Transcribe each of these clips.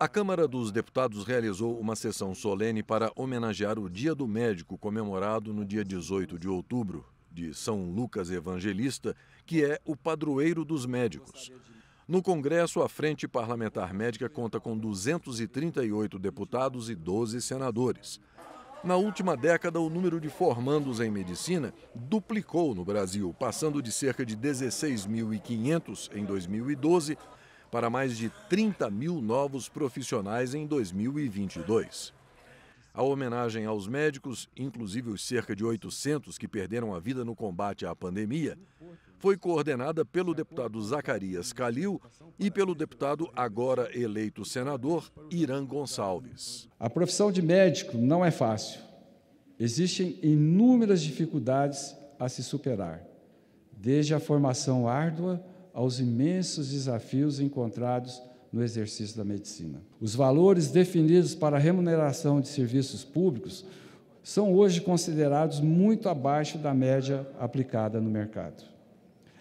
A Câmara dos Deputados realizou uma sessão solene para homenagear o Dia do Médico, comemorado no dia 18 de outubro, de São Lucas Evangelista, que é o padroeiro dos médicos. No Congresso, a Frente Parlamentar Médica conta com 238 deputados e 12 senadores. Na última década, o número de formandos em medicina duplicou no Brasil, passando de cerca de 16.500 em 2012 para mais de 30 mil novos profissionais em 2022. A homenagem aos médicos, inclusive os cerca de 800 que perderam a vida no combate à pandemia, foi coordenada pelo deputado Zacarias Calil e pelo deputado agora eleito senador Irã Gonçalves. A profissão de médico não é fácil. Existem inúmeras dificuldades a se superar, desde a formação árdua aos imensos desafios encontrados no exercício da medicina. Os valores definidos para a remuneração de serviços públicos são hoje considerados muito abaixo da média aplicada no mercado.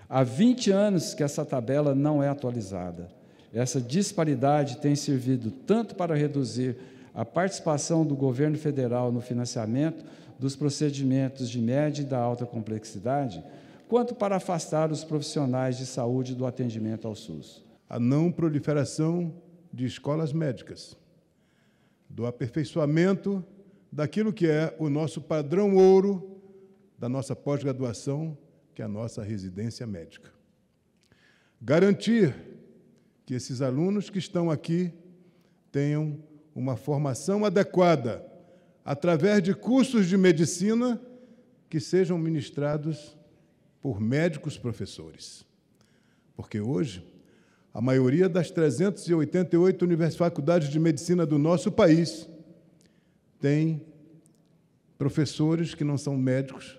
Há 20 anos que essa tabela não é atualizada. Essa disparidade tem servido tanto para reduzir a participação do governo federal no financiamento dos procedimentos de média e da alta complexidade, quanto para afastar os profissionais de saúde do atendimento ao SUS. A não proliferação de escolas médicas, do aperfeiçoamento daquilo que é o nosso padrão ouro da nossa pós-graduação, que é a nossa residência médica. Garantir que esses alunos que estão aqui tenham uma formação adequada através de cursos de medicina que sejam ministrados por médicos professores. Porque hoje, a maioria das 388 faculdades de medicina do nosso país tem professores que não são médicos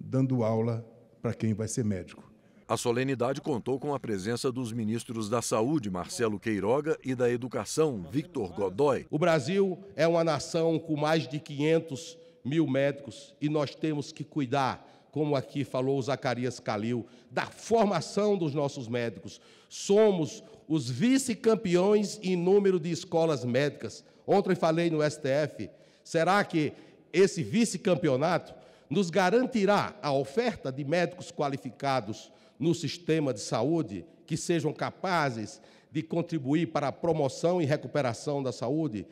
dando aula para quem vai ser médico. A solenidade contou com a presença dos ministros da Saúde, Marcelo Queiroga, e da Educação, Victor Godoy. O Brasil é uma nação com mais de 500 mil médicos e nós temos que cuidar como aqui falou Zacarias Calil, da formação dos nossos médicos. Somos os vice-campeões em número de escolas médicas. Ontem falei no STF. Será que esse vice-campeonato nos garantirá a oferta de médicos qualificados no sistema de saúde que sejam capazes de contribuir para a promoção e recuperação da saúde,